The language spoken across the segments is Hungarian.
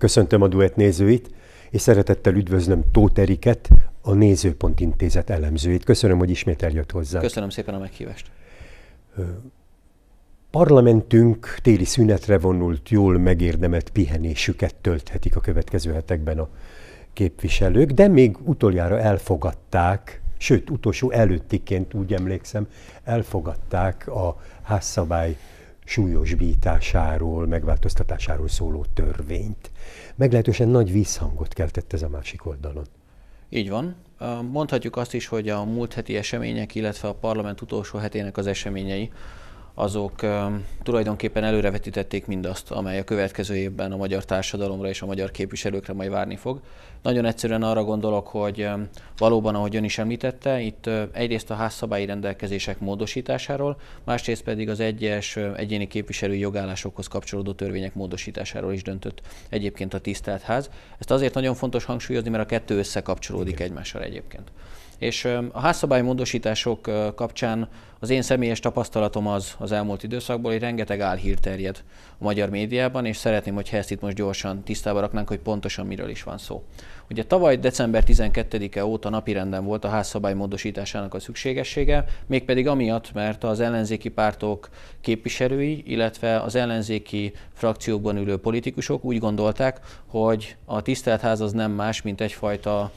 Köszöntöm a duett nézőit, és szeretettel üdvözlöm Tóth Eriket, a Nézőpont Intézet elemzőit Köszönöm, hogy ismét eljött hozzá. Köszönöm szépen a meghívást. Parlamentünk téli szünetre vonult, jól megérdemelt pihenésüket tölthetik a következő hetekben a képviselők, de még utoljára elfogadták, sőt utolsó előttiként úgy emlékszem, elfogadták a házszabály súlyosbításáról, megváltoztatásáról szóló törvényt. Meglehetősen nagy visszhangot keltett ez a másik oldalon. Így van. Mondhatjuk azt is, hogy a múlt heti események, illetve a parlament utolsó hetének az eseményei azok tulajdonképpen előrevetítették mindazt, amely a következő évben a magyar társadalomra és a magyar képviselőkre majd várni fog. Nagyon egyszerűen arra gondolok, hogy valóban, ahogy ön is említette, itt egyrészt a házszabályi rendelkezések módosításáról, másrészt pedig az egyes egyéni képviselői jogállásokhoz kapcsolódó törvények módosításáról is döntött egyébként a tisztelt ház. Ezt azért nagyon fontos hangsúlyozni, mert a kettő összekapcsolódik egymással egyébként. És a módosítások kapcsán az én személyes tapasztalatom az az elmúlt időszakból, hogy rengeteg álhír terjed a magyar médiában, és szeretném, hogyha ezt itt most gyorsan tisztába raknánk, hogy pontosan miről is van szó. Ugye tavaly december 12-e óta napirenden volt a házszabály módosításának a szükségessége, mégpedig amiatt, mert az ellenzéki pártok képviselői, illetve az ellenzéki frakciókban ülő politikusok úgy gondolták, hogy a tisztelt ház az nem más, mint egyfajta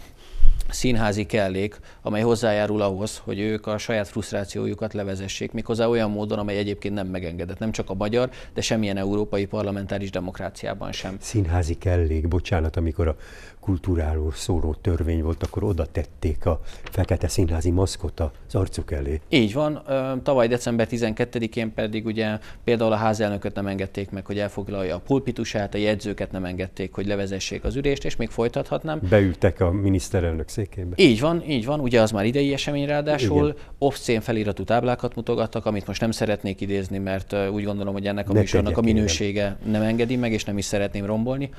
színházi kellék, amely hozzájárul ahhoz, hogy ők a saját frusztrációjukat levezessék, méghozzá olyan módon, amely egyébként nem megengedett, nem csak a magyar, de semmilyen európai parlamentáris demokráciában sem. Színházi kellék, bocsánat, amikor a kultúráról szóló törvény volt, akkor oda tették a fekete színházi maszkot az arcuk elé. Így van, tavaly december 12-én pedig ugye például a házelnököt nem engedték meg, hogy elfoglalja a pulpitusát, a jegyzőket nem engedték, hogy levezessék az ülést, és még folytathatnám. Beültek a miniszterelnök szék székébe. Így van, így van, ugye az már idei esemény ráadásul, obszén feliratú táblákat mutogattak, amit most nem szeretnék idézni, mert úgy gondolom, hogy ennek a ne műsornak a minősége engem. nem engedi meg, és nem is szeretném rombolni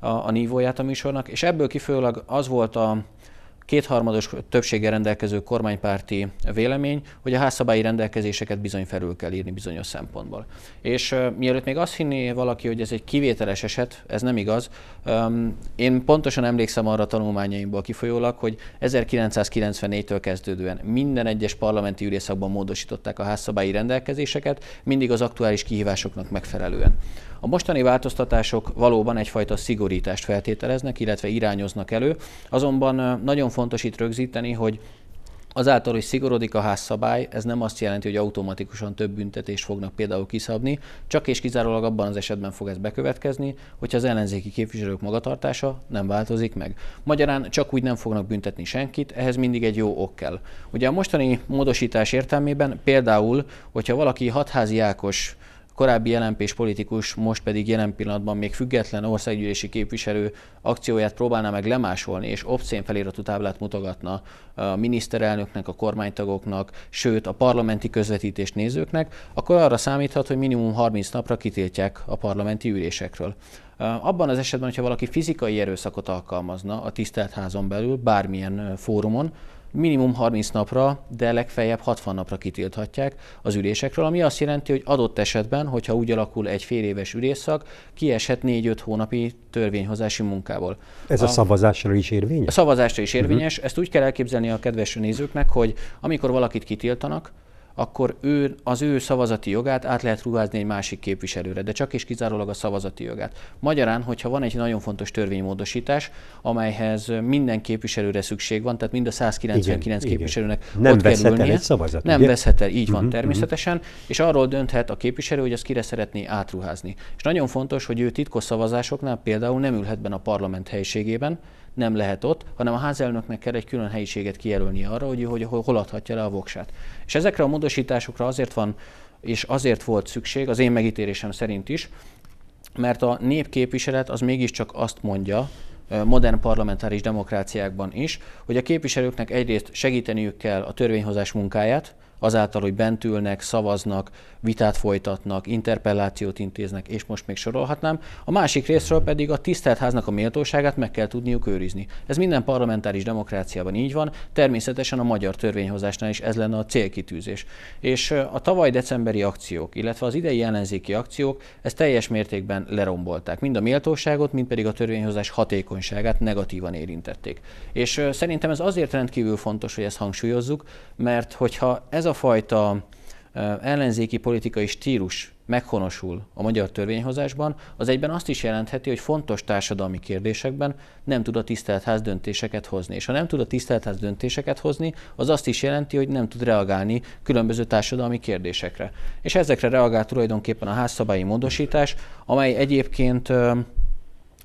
a, a nívóját a műsornak, és ebből kifőleg az volt a, kétharmados többséggel rendelkező kormánypárti vélemény, hogy a házszabályi rendelkezéseket bizony felül kell írni bizonyos szempontból. És uh, mielőtt még azt hinné valaki, hogy ez egy kivételes eset, ez nem igaz. Um, én pontosan emlékszem arra a tanulmányaimból kifolyólag, hogy 1994-től kezdődően minden egyes parlamenti ülésszakban módosították a házszabályi rendelkezéseket, mindig az aktuális kihívásoknak megfelelően. A mostani változtatások valóban egyfajta szigorítást feltételeznek, illetve irányoznak elő, azonban nagyon fontos itt rögzíteni, hogy Azáltal, hogy szigorodik a házszabály, ez nem azt jelenti, hogy automatikusan több büntetést fognak például kiszabni, csak és kizárólag abban az esetben fog ez bekövetkezni, hogyha az ellenzéki képviselők magatartása nem változik meg. Magyarán csak úgy nem fognak büntetni senkit, ehhez mindig egy jó ok kell. Ugye a mostani módosítás értelmében például, hogyha valaki hatházi Ákos korábbi jelenpés politikus, most pedig jelen pillanatban még független országgyűlési képviselő akcióját próbálná meg lemásolni, és obszén feliratú táblát mutogatna a miniszterelnöknek, a kormánytagoknak, sőt a parlamenti közvetítés nézőknek, akkor arra számíthat, hogy minimum 30 napra kitiltják a parlamenti ülésekről. Abban az esetben, hogyha valaki fizikai erőszakot alkalmazna a tisztelt házon belül, bármilyen fórumon, minimum 30 napra, de legfeljebb 60 napra kitilthatják az ülésekről, ami azt jelenti, hogy adott esetben, hogyha úgy alakul egy fél éves ülésszak, kieshet 4-5 hónapi törvényhozási munkából. Ez a, a szavazásra is érvényes? A szavazásra is mhm. érvényes. Uh-huh. Ezt úgy kell elképzelni a kedves nézőknek, hogy amikor valakit kitiltanak, akkor ő, az ő szavazati jogát át lehet ruházni egy másik képviselőre, de csak és kizárólag a szavazati jogát. Magyarán, hogyha van egy nagyon fontos törvénymódosítás, amelyhez minden képviselőre szükség van, tehát mind a 199 igen, képviselőnek igen. Nem ott veszhet el egy szavazat, Nem ugye? veszhet el, így van uh-huh, természetesen, uh-huh. és arról dönthet a képviselő, hogy azt kire szeretné átruházni. És nagyon fontos, hogy ő titkos szavazásoknál például nem ülhet benne a parlament helységében, nem lehet ott, hanem a házelnöknek kell egy külön helyiséget kijelölni arra, hogy, hogy hol adhatja le a voksát. És ezekre a módosításokra azért van, és azért volt szükség, az én megítélésem szerint is, mert a népképviselet az mégiscsak azt mondja, modern parlamentáris demokráciákban is, hogy a képviselőknek egyrészt segíteniük kell a törvényhozás munkáját, azáltal, hogy bent ülnek, szavaznak, vitát folytatnak, interpellációt intéznek, és most még sorolhatnám. A másik részről pedig a tisztelt háznak a méltóságát meg kell tudniuk őrizni. Ez minden parlamentáris demokráciában így van, természetesen a magyar törvényhozásnál is ez lenne a célkitűzés. És a tavaly decemberi akciók, illetve az idei ellenzéki akciók ezt teljes mértékben lerombolták. Mind a méltóságot, mind pedig a törvényhozás hatékonyságát negatívan érintették. És szerintem ez azért rendkívül fontos, hogy ezt hangsúlyozzuk, mert hogyha ez ez a fajta ellenzéki politikai stílus meghonosul a magyar törvényhozásban, az egyben azt is jelentheti, hogy fontos társadalmi kérdésekben nem tud a tiszteletház döntéseket hozni. És ha nem tud a tiszteletház döntéseket hozni, az azt is jelenti, hogy nem tud reagálni különböző társadalmi kérdésekre. És ezekre reagál tulajdonképpen a házszabályi módosítás, amely egyébként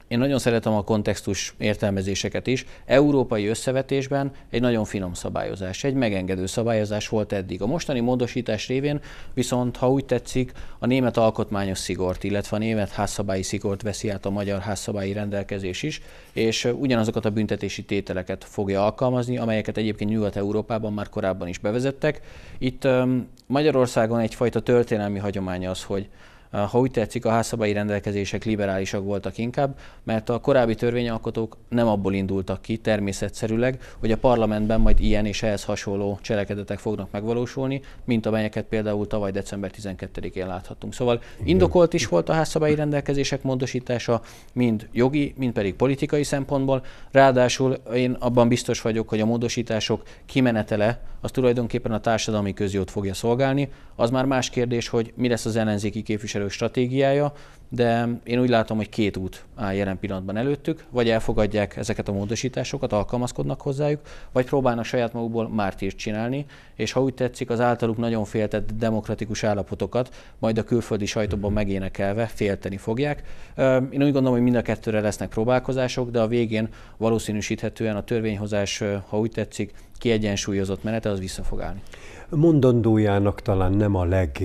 én nagyon szeretem a kontextus értelmezéseket is. Európai összevetésben egy nagyon finom szabályozás, egy megengedő szabályozás volt eddig. A mostani módosítás révén viszont, ha úgy tetszik, a német alkotmányos szigort, illetve a német házszabályi szigort veszi át a magyar házszabályi rendelkezés is, és ugyanazokat a büntetési tételeket fogja alkalmazni, amelyeket egyébként Nyugat-Európában már korábban is bevezettek. Itt Magyarországon egyfajta történelmi hagyomány az, hogy Eh, ha úgy tetszik, a házszabályi rendelkezések liberálisak voltak inkább, mert a korábbi törvényalkotók nem abból indultak ki természetszerűleg, hogy a parlamentben majd ilyen és ehhez hasonló cselekedetek fognak megvalósulni, mint amelyeket például tavaly december 12-én láthattunk. Szóval indokolt is volt a házszabályi rendelkezések módosítása, mind jogi, mind pedig politikai szempontból. Ráadásul én abban biztos vagyok, hogy a módosítások kimenetele az tulajdonképpen a társadalmi közjót fogja szolgálni. Az már más kérdés, hogy mi lesz az ellenzéki képviselők stratégiája, de én úgy látom, hogy két út áll jelen pillanatban előttük, vagy elfogadják ezeket a módosításokat, alkalmazkodnak hozzájuk, vagy próbálnak saját magukból mártírt csinálni, és ha úgy tetszik, az általuk nagyon féltett demokratikus állapotokat majd a külföldi sajtóban mhm. megénekelve félteni fogják. Én úgy gondolom, hogy mind a kettőre lesznek próbálkozások, de a végén valószínűsíthetően a törvényhozás, ha úgy tetszik, kiegyensúlyozott menete, az vissza fog állni. Mondandójának talán nem a leg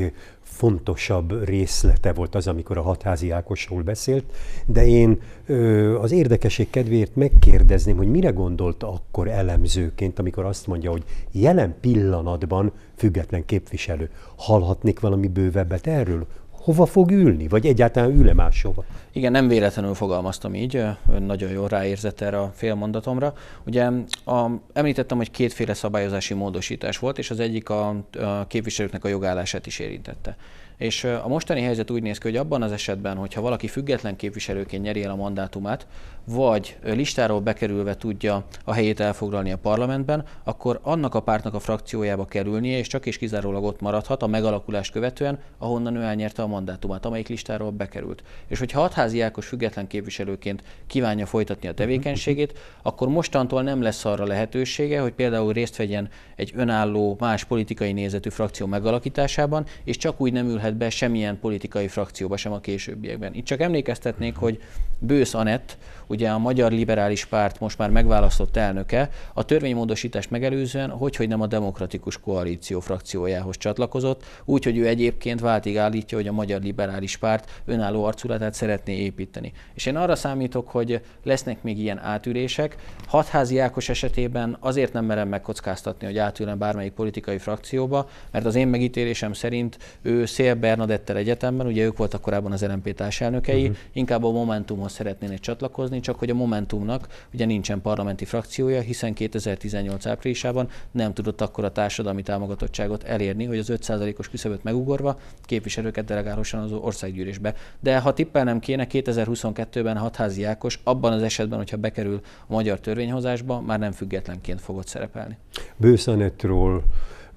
legfontosabb részlete volt az, amikor a hatházi Ákosról beszélt, de én ö, az érdekesség kedvéért megkérdezném, hogy mire gondolta akkor elemzőként, amikor azt mondja, hogy jelen pillanatban független képviselő. Hallhatnék valami bővebbet erről, hova fog ülni, vagy egyáltalán ül-e máshova? Igen, nem véletlenül fogalmaztam így, ön nagyon jól ráérzett erre a félmondatomra. Ugye a, említettem, hogy kétféle szabályozási módosítás volt, és az egyik a, a képviselőknek a jogállását is érintette. És a mostani helyzet úgy néz ki, hogy abban az esetben, hogyha valaki független képviselőként nyeri el a mandátumát, vagy listáról bekerülve tudja a helyét elfoglalni a parlamentben, akkor annak a pártnak a frakciójába kerülnie, és csak és kizárólag ott maradhat a megalakulás követően, ahonnan ő elnyerte a mandátumát, amelyik listáról bekerült. És hogyha Hatházi Ákos független képviselőként kívánja folytatni a mhm, mhm. tevékenységét, akkor mostantól nem lesz arra lehetősége, hogy például részt vegyen egy önálló, más politikai nézetű frakció megalakításában, és csak úgy nem ülhet be semmilyen politikai frakcióba sem a későbbiekben. Itt csak emlékeztetnék, hogy Bősz Anett ugye a Magyar Liberális Párt most már megválasztott elnöke a törvénymódosítást megelőzően hogy nem a Demokratikus Koalíció frakciójához csatlakozott, úgyhogy ő egyébként váltig állítja, hogy a Magyar Liberális Párt önálló arculatát szeretné építeni. És én arra számítok, hogy lesznek még ilyen átürések. Hatházi Ákos esetében azért nem merem megkockáztatni, hogy átülne bármelyik politikai frakcióba, mert az én megítélésem szerint ő Szél Bernadettel egyetemben, ugye ők voltak korábban az LNP társelnökei, uh-huh. inkább a Momentumhoz szeretnének csatlakozni, csak hogy a Momentumnak ugye nincsen parlamenti frakciója, hiszen 2018 áprilisában nem tudott akkor a társadalmi támogatottságot elérni, hogy az 5%-os küszöböt megugorva képviselőket delegálhasson az országgyűlésbe. De ha tippelnem kéne, 2022-ben Hatházi Ákos abban az esetben, hogyha bekerül a magyar törvényhozásba, már nem függetlenként fogott szerepelni. Bőszanettról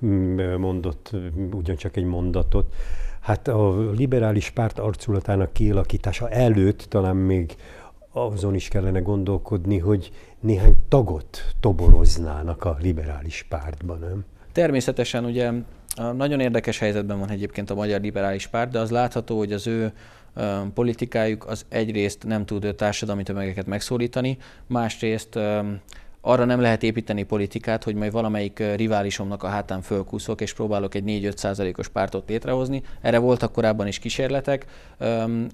mm, mondott ugyancsak egy mondatot. Hát a liberális párt arculatának kialakítása előtt talán még azon is kellene gondolkodni, hogy néhány tagot toboroznának a liberális pártban, nem? Természetesen ugye nagyon érdekes helyzetben van egyébként a Magyar Liberális Párt, de az látható, hogy az ő politikájuk az egyrészt nem tud társadalmi tömegeket megszólítani, másrészt arra nem lehet építeni politikát, hogy majd valamelyik riválisomnak a hátán fölkúszok, és próbálok egy 4-5 százalékos pártot létrehozni. Erre voltak korábban is kísérletek.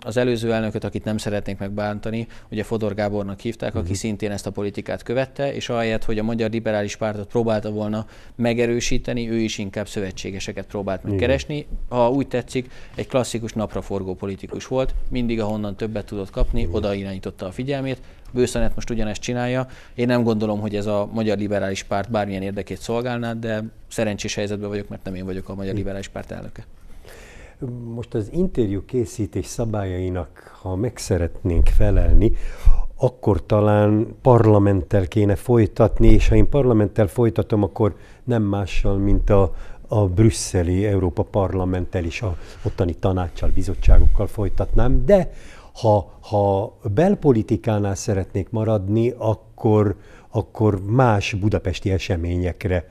Az előző elnököt, akit nem szeretnék megbántani, ugye Fodor Gábornak hívták, uh-huh. aki mhm. szintén ezt a politikát követte, és ahelyett, hogy a Magyar Liberális Pártot próbálta volna megerősíteni, ő is inkább szövetségeseket próbált megkeresni. Ha úgy tetszik, egy klasszikus napraforgó politikus volt, mindig ahonnan többet tudott kapni, oda irányította a figyelmét, bőszenet most ugyanezt csinálja. Én nem gondolom, hogy ez a Magyar Liberális Párt bármilyen érdekét szolgálná, de szerencsés helyzetben vagyok, mert nem én vagyok a Magyar hm. Liberális Párt elnöke. Most az interjú készítés szabályainak, ha meg szeretnénk felelni, akkor talán parlamenttel kéne folytatni, és ha én parlamenttel folytatom, akkor nem mással, mint a, a brüsszeli Európa parlamenttel és a ottani tanácssal, bizottságokkal folytatnám, de ha, ha belpolitikánál szeretnék maradni, akkor, akkor más budapesti eseményekre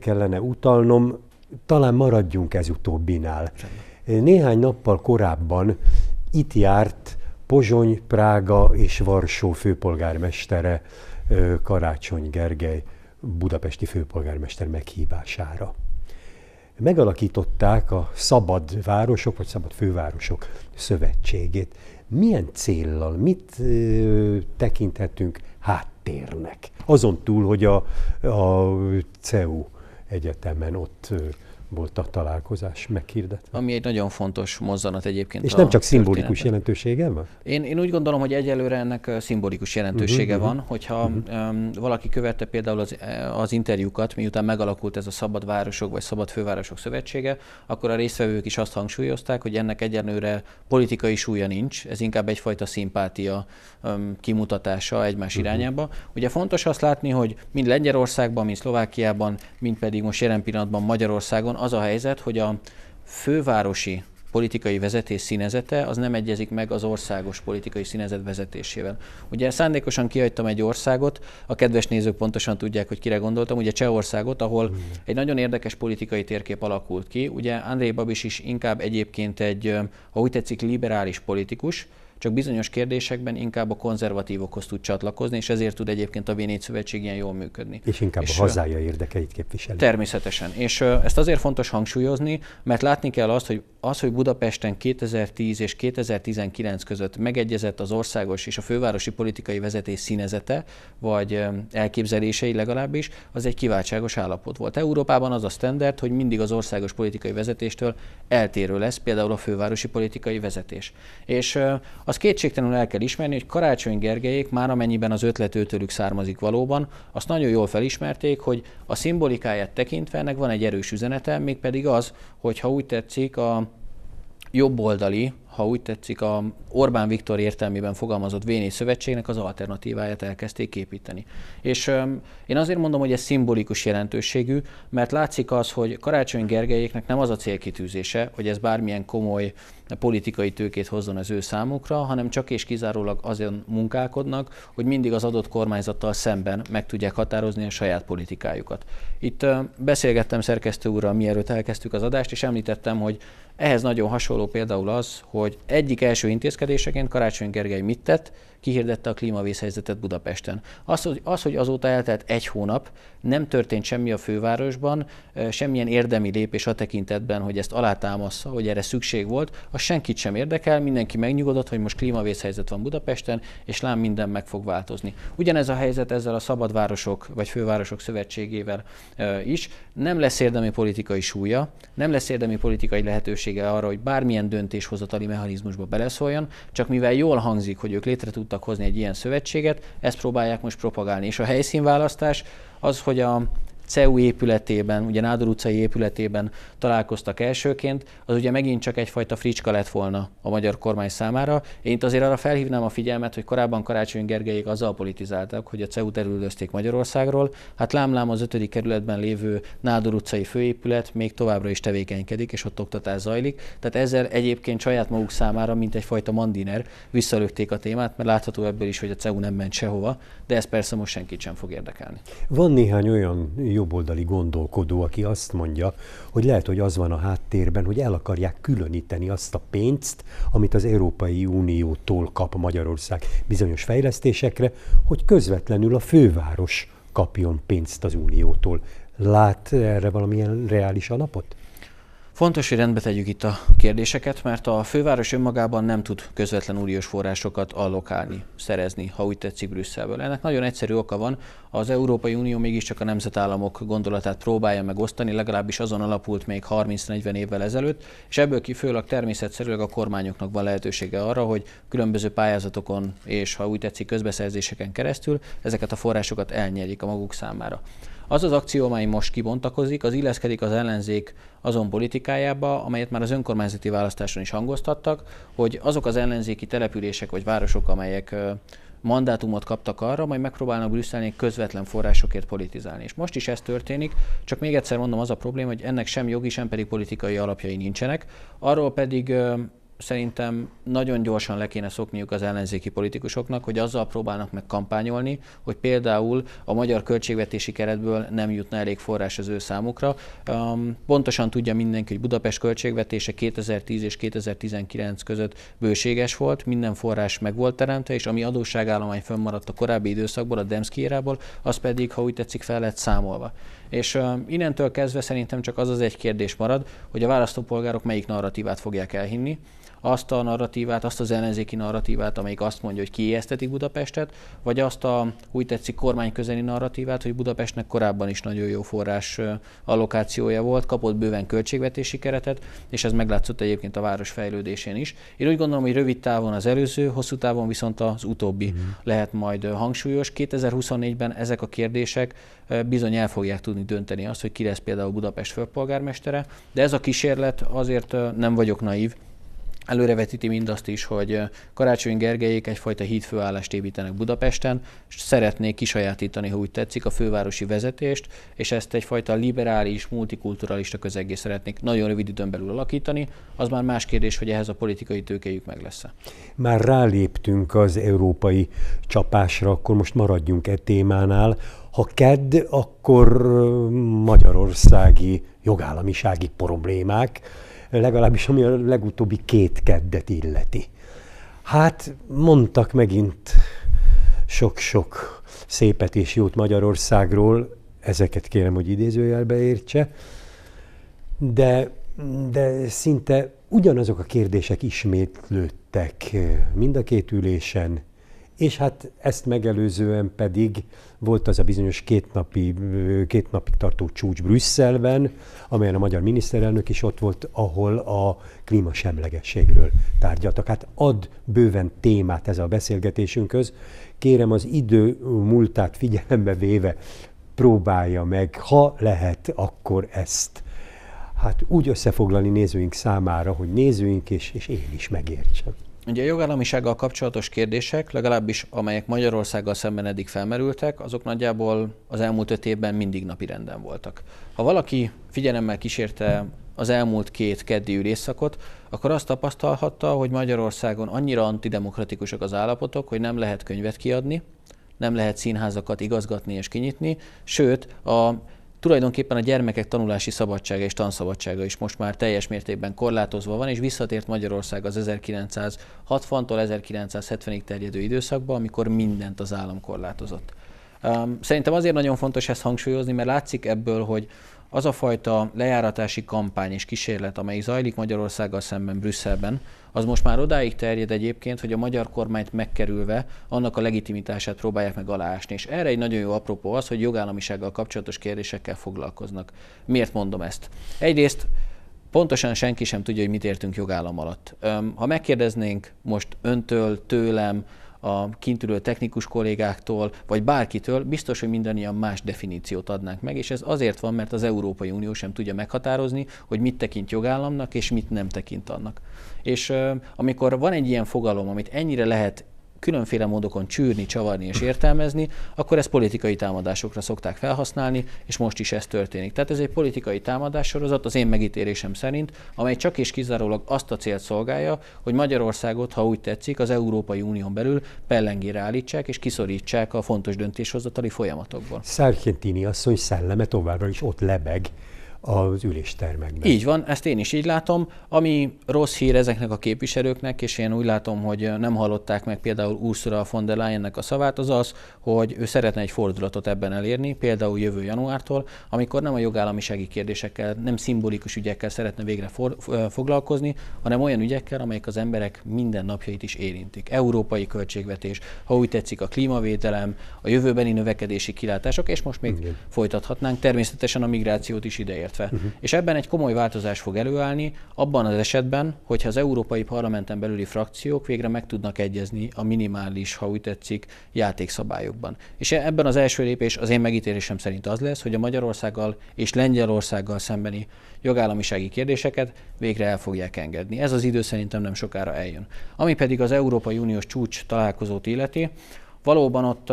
kellene utalnom. Talán maradjunk ez utóbbinál. Néhány nappal korábban itt járt Pozsony, Prága és Varsó főpolgármestere Karácsony Gergely budapesti főpolgármester meghívására megalakították a szabad városok, vagy szabad fővárosok szövetségét. Milyen céllal, mit tekinthetünk háttérnek? Azon túl, hogy a, a CEU egyetemen ott volt a találkozás meghirdetve. Ami egy nagyon fontos mozzanat egyébként. És nem csak szimbolikus jelentősége van? Én, én úgy gondolom, hogy egyelőre ennek szimbolikus jelentősége uh-huh, van, mhm. hogyha uh-huh. um, valaki követte például az, e, az interjúkat, miután megalakult ez a Szabad Városok vagy Szabad Fővárosok Szövetsége, akkor a résztvevők is azt hangsúlyozták, hogy ennek egyenlőre politikai súlya nincs, ez inkább egyfajta szimpátia um, kimutatása egymás uh-huh. irányába. Ugye fontos azt látni, hogy mind Lengyelországban, mind Szlovákiában, mind pedig most jelen pillanatban Magyarországon az a helyzet, hogy a fővárosi politikai vezetés színezete az nem egyezik meg az országos politikai színezet vezetésével. Ugye szándékosan kihagytam egy országot, a kedves nézők pontosan tudják, hogy kire gondoltam, ugye Csehországot, ahol hmm. egy nagyon érdekes politikai térkép alakult ki. Ugye André Babis is inkább egyébként egy, ha úgy tetszik, liberális politikus, csak bizonyos kérdésekben inkább a konzervatívokhoz tud csatlakozni, és ezért tud egyébként a v szövetség ilyen jól működni. És inkább és a hazája érdekeit képviseli. Természetesen. És ezt azért fontos hangsúlyozni, mert látni kell azt, hogy az, hogy Budapesten 2010 és 2019 között megegyezett az országos és a fővárosi politikai vezetés színezete, vagy elképzelései legalábbis, az egy kiváltságos állapot volt. Európában az a standard, hogy mindig az országos politikai vezetéstől eltérő lesz, például a fővárosi politikai vezetés. És az kétségtelenül el kell ismerni, hogy Karácsony Gergelyék már amennyiben az ötletőtőlük származik valóban, azt nagyon jól felismerték, hogy a szimbolikáját tekintve ennek van egy erős üzenete, mégpedig az, hogy ha úgy tetszik, a jobboldali, ha úgy tetszik, a Orbán Viktor értelmében fogalmazott Véni Szövetségnek az alternatíváját elkezdték építeni. És öm, én azért mondom, hogy ez szimbolikus jelentőségű, mert látszik az, hogy Karácsony Gergelyéknek nem az a célkitűzése, hogy ez bármilyen komoly politikai tőkét hozzon az ő számukra, hanem csak és kizárólag azon munkálkodnak, hogy mindig az adott kormányzattal szemben meg tudják határozni a saját politikájukat. Itt beszélgettem szerkesztő úrral, mielőtt elkezdtük az adást, és említettem, hogy ehhez nagyon hasonló például az, hogy egyik első intézkedéseként Karácsony Gergely mit tett, kihirdette a klímavészhelyzetet Budapesten. Az hogy, az, hogy azóta eltelt egy hónap, nem történt semmi a fővárosban, semmilyen érdemi lépés a tekintetben, hogy ezt alátámasza, hogy erre szükség volt, az senkit sem érdekel, mindenki megnyugodott, hogy most klímavészhelyzet van Budapesten, és lám minden meg fog változni. Ugyanez a helyzet ezzel a Szabadvárosok vagy Fővárosok Szövetségével is. Nem lesz érdemi politikai súlya, nem lesz érdemi politikai lehetősége arra, hogy bármilyen döntéshozatali mechanizmusba beleszóljon, csak mivel jól hangzik, hogy ők létre tud tudtak hozni egy ilyen szövetséget, ezt próbálják most propagálni. És a helyszínválasztás az, hogy a, CEU épületében, ugye Nádor utcai épületében találkoztak elsőként, az ugye megint csak egyfajta fricska lett volna a magyar kormány számára. Én itt azért arra felhívnám a figyelmet, hogy korábban Karácsony Gergelyék azzal politizáltak, hogy a CEU-t elüldözték Magyarországról. Hát lámlám az ötödik kerületben lévő Nádor utcai főépület még továbbra is tevékenykedik, és ott oktatás zajlik. Tehát ezzel egyébként saját maguk számára, mint egyfajta mandiner, visszalökték a témát, mert látható ebből is, hogy a CEU nem ment sehova, de ez persze most senkit sem fog érdekelni. Van néhány olyan jobboldali gondolkodó, aki azt mondja, hogy lehet, hogy az van a háttérben, hogy el akarják különíteni azt a pénzt, amit az Európai Uniótól kap Magyarország bizonyos fejlesztésekre, hogy közvetlenül a főváros kapjon pénzt az Uniótól. Lát erre valamilyen reális alapot? Fontos, hogy rendbe tegyük itt a kérdéseket, mert a főváros önmagában nem tud közvetlen uniós forrásokat allokálni, szerezni, ha úgy tetszik Brüsszelből. Ennek nagyon egyszerű oka van, az Európai Unió mégiscsak a nemzetállamok gondolatát próbálja megosztani, legalábbis azon alapult még 30-40 évvel ezelőtt, és ebből kifőleg természetszerűleg a kormányoknak van lehetősége arra, hogy különböző pályázatokon és ha úgy tetszik közbeszerzéseken keresztül ezeket a forrásokat elnyerik a maguk számára. Az az akció, amely most kibontakozik, az illeszkedik az ellenzék azon politikájába, amelyet már az önkormányzati választáson is hangoztattak, hogy azok az ellenzéki települések vagy városok, amelyek mandátumot kaptak arra, majd megpróbálnak Brüsszelnél közvetlen forrásokért politizálni. És most is ez történik, csak még egyszer mondom, az a probléma, hogy ennek sem jogi, sem pedig politikai alapjai nincsenek. Arról pedig szerintem nagyon gyorsan le kéne szokniuk az ellenzéki politikusoknak, hogy azzal próbálnak meg kampányolni, hogy például a magyar költségvetési keretből nem jutna elég forrás az ő számukra. Um, pontosan tudja mindenki, hogy Budapest költségvetése 2010 és 2019 között bőséges volt, minden forrás meg volt teremtve, és ami adósságállomány fönnmaradt a korábbi időszakból, a Demszki érából, az pedig, ha úgy tetszik, fel lett számolva. És um, innentől kezdve szerintem csak az az egy kérdés marad, hogy a választópolgárok melyik narratívát fogják elhinni, azt a narratívát, azt az ellenzéki narratívát, amelyik azt mondja, hogy kiéheztetik Budapestet, vagy azt a úgy tetszik kormányközeli narratívát, hogy Budapestnek korábban is nagyon jó forrás allokációja volt, kapott bőven költségvetési keretet, és ez meglátszott egyébként a város fejlődésén is. Én úgy gondolom, hogy rövid távon az előző, hosszú távon viszont az utóbbi mm. lehet majd hangsúlyos. 2024-ben ezek a kérdések bizony el fogják tudni dönteni azt, hogy ki lesz például Budapest főpolgármestere, de ez a kísérlet azért nem vagyok naív, előrevetíti mindazt is, hogy Karácsony Gergelyék egyfajta hídfőállást építenek Budapesten, és szeretnék kisajátítani, ha úgy tetszik, a fővárosi vezetést, és ezt egyfajta liberális, multikulturalista közegé szeretnék nagyon rövid időn belül alakítani. Az már más kérdés, hogy ehhez a politikai tőkéjük meg lesz. e Már ráléptünk az európai csapásra, akkor most maradjunk e témánál. Ha kedd, akkor magyarországi jogállamisági problémák, legalábbis ami a legutóbbi két keddet illeti. Hát mondtak megint sok-sok szépet és jót Magyarországról, ezeket kérem, hogy idézőjelbe értse, de, de szinte ugyanazok a kérdések ismétlődtek mind a két ülésen, és hát ezt megelőzően pedig volt az a bizonyos két, napi, két tartó csúcs Brüsszelben, amelyen a magyar miniszterelnök is ott volt, ahol a klímasemlegességről tárgyaltak. Hát ad bőven témát ez a beszélgetésünkhöz. Kérem az idő múltát figyelembe véve próbálja meg, ha lehet, akkor ezt hát úgy összefoglalni nézőink számára, hogy nézőink és, és én is megértsem. Ugye a jogállamisággal kapcsolatos kérdések, legalábbis amelyek Magyarországgal szemben eddig felmerültek, azok nagyjából az elmúlt öt évben mindig napi renden voltak. Ha valaki figyelemmel kísérte az elmúlt két keddi ülésszakot, akkor azt tapasztalhatta, hogy Magyarországon annyira antidemokratikusak az állapotok, hogy nem lehet könyvet kiadni, nem lehet színházakat igazgatni és kinyitni, sőt, a Tulajdonképpen a gyermekek tanulási szabadsága és tanszabadsága is most már teljes mértékben korlátozva van, és visszatért Magyarország az 1960-tól 1970-ig terjedő időszakba, amikor mindent az állam korlátozott. Szerintem azért nagyon fontos ezt hangsúlyozni, mert látszik ebből, hogy az a fajta lejáratási kampány és kísérlet, amely zajlik Magyarországgal szemben Brüsszelben, az most már odáig terjed egyébként, hogy a magyar kormányt megkerülve annak a legitimitását próbálják meg aláásni. És erre egy nagyon jó apropó az, hogy jogállamisággal kapcsolatos kérdésekkel foglalkoznak. Miért mondom ezt? Egyrészt pontosan senki sem tudja, hogy mit értünk jogállam alatt. Ha megkérdeznénk most öntől, tőlem, a kintülő technikus kollégáktól, vagy bárkitől, biztos, hogy mindannyian más definíciót adnánk meg, és ez azért van, mert az Európai Unió sem tudja meghatározni, hogy mit tekint jogállamnak, és mit nem tekint annak. És amikor van egy ilyen fogalom, amit ennyire lehet különféle módokon csűrni, csavarni és értelmezni, akkor ezt politikai támadásokra szokták felhasználni, és most is ez történik. Tehát ez egy politikai támadás sorozat, az én megítélésem szerint, amely csak és kizárólag azt a célt szolgálja, hogy Magyarországot, ha úgy tetszik, az Európai Unión belül pellengére állítsák és kiszorítsák a fontos döntéshozatali folyamatokban. Szerkentini asszony szelleme továbbra is ott lebeg az üléstermekben. Így van, ezt én is így látom. Ami rossz hír ezeknek a képviselőknek, és én úgy látom, hogy nem hallották meg például Ursula von der Leyennek a szavát, az az, hogy ő szeretne egy fordulatot ebben elérni, például jövő januártól, amikor nem a jogállamisági kérdésekkel, nem szimbolikus ügyekkel szeretne végre for, foglalkozni, hanem olyan ügyekkel, amelyek az emberek mindennapjait is érintik. Európai költségvetés, ha úgy tetszik, a klímavédelem, a jövőbeni növekedési kilátások, és most még Igen. folytathatnánk természetesen a migrációt is ideért illetve. Uh-huh. És ebben egy komoly változás fog előállni, abban az esetben, hogyha az európai parlamenten belüli frakciók végre meg tudnak egyezni a minimális, ha úgy tetszik, játékszabályokban. És e- ebben az első lépés az én megítélésem szerint az lesz, hogy a Magyarországgal és Lengyelországgal szembeni jogállamisági kérdéseket végre el fogják engedni. Ez az idő szerintem nem sokára eljön. Ami pedig az Európai Uniós csúcs találkozót illeti, Valóban ott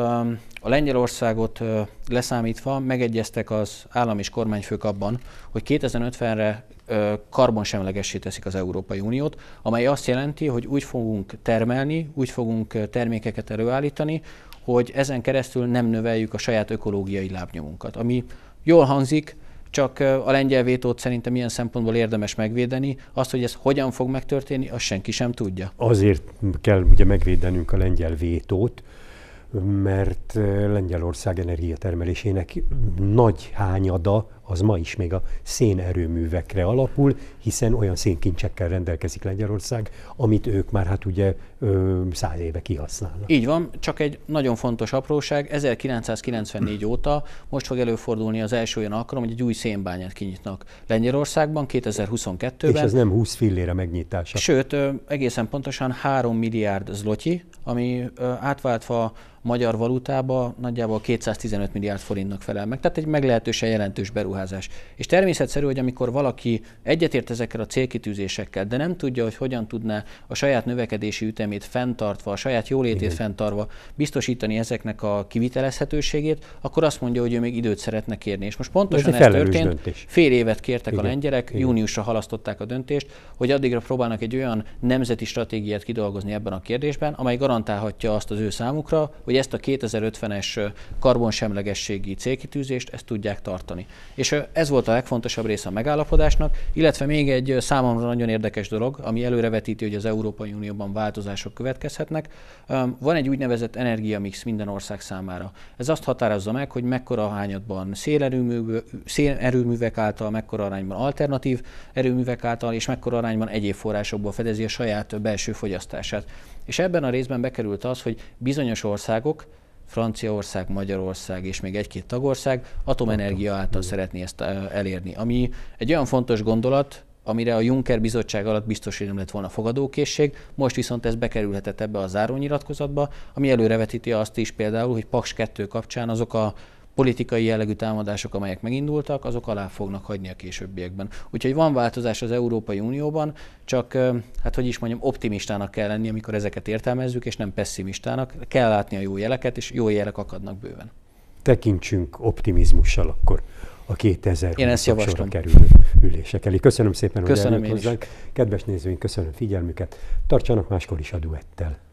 a Lengyelországot leszámítva megegyeztek az állam és kormányfők abban, hogy 2050-re karbonsemlegessé teszik az Európai Uniót, amely azt jelenti, hogy úgy fogunk termelni, úgy fogunk termékeket előállítani, hogy ezen keresztül nem növeljük a saját ökológiai lábnyomunkat. Ami jól hangzik, csak a lengyel vétót szerintem milyen szempontból érdemes megvédeni. Azt, hogy ez hogyan fog megtörténni, azt senki sem tudja. Azért kell ugye megvédenünk a lengyel vétót, mert Lengyelország energiatermelésének nagy hányada az ma is még a szénerőművekre alapul, hiszen olyan szénkincsekkel rendelkezik Lengyelország, amit ők már hát ugye száz éve kihasználnak. Így van, csak egy nagyon fontos apróság, 1994 hm. óta most fog előfordulni az első olyan alkalom, hogy egy új szénbányát kinyitnak Lengyelországban 2022-ben. És ez nem 20 fillére megnyitása. Sőt, egészen pontosan 3 milliárd zlotyi, ami átváltva magyar valutába nagyjából 215 milliárd forintnak felel meg. Tehát egy meglehetősen jelentős beruházás beruházás. És természetszerű, hogy amikor valaki egyetért ezekkel a célkitűzésekkel, de nem tudja, hogy hogyan tudná a saját növekedési ütemét fenntartva, a saját jólétét Igen. fenntartva biztosítani ezeknek a kivitelezhetőségét, akkor azt mondja, hogy ő még időt szeretne kérni. És most pontosan ez, ez történt. Döntés. Fél évet kértek Igen. a lengyelek, Igen. júniusra halasztották a döntést, hogy addigra próbálnak egy olyan nemzeti stratégiát kidolgozni ebben a kérdésben, amely garantálhatja azt az ő számukra, hogy ezt a 2050-es karbonsemlegességi célkitűzést ezt tudják tartani. És és ez volt a legfontosabb része a megállapodásnak, illetve még egy számomra nagyon érdekes dolog, ami előrevetíti, hogy az Európai Unióban változások következhetnek. Van egy úgynevezett energiamix minden ország számára. Ez azt határozza meg, hogy mekkora hányadban szélerőmű, szélerőművek által, mekkora arányban alternatív erőművek által, és mekkora arányban egyéb forrásokból fedezi a saját belső fogyasztását. És ebben a részben bekerült az, hogy bizonyos országok Franciaország, Magyarország és még egy-két tagország atomenergia által szeretné ezt elérni, ami egy olyan fontos gondolat, amire a Juncker bizottság alatt biztos, hogy nem lett volna fogadókészség, most viszont ez bekerülhetett ebbe a zárónyilatkozatba, ami előrevetíti azt is például, hogy Paks 2 kapcsán azok a politikai jellegű támadások, amelyek megindultak, azok alá fognak hagyni a későbbiekben. Úgyhogy van változás az Európai Unióban, csak hát hogy is mondjam, optimistának kell lenni, amikor ezeket értelmezzük, és nem pessimistának. Kell látni a jó jeleket, és jó jelek akadnak bőven. Tekintsünk optimizmussal akkor a 2020 Én ezt kerülő ülések elé. Köszönöm szépen, köszönöm hogy eljött hozzánk. Kedves nézőink, köszönöm figyelmüket. Tartsanak máskor is a duettel.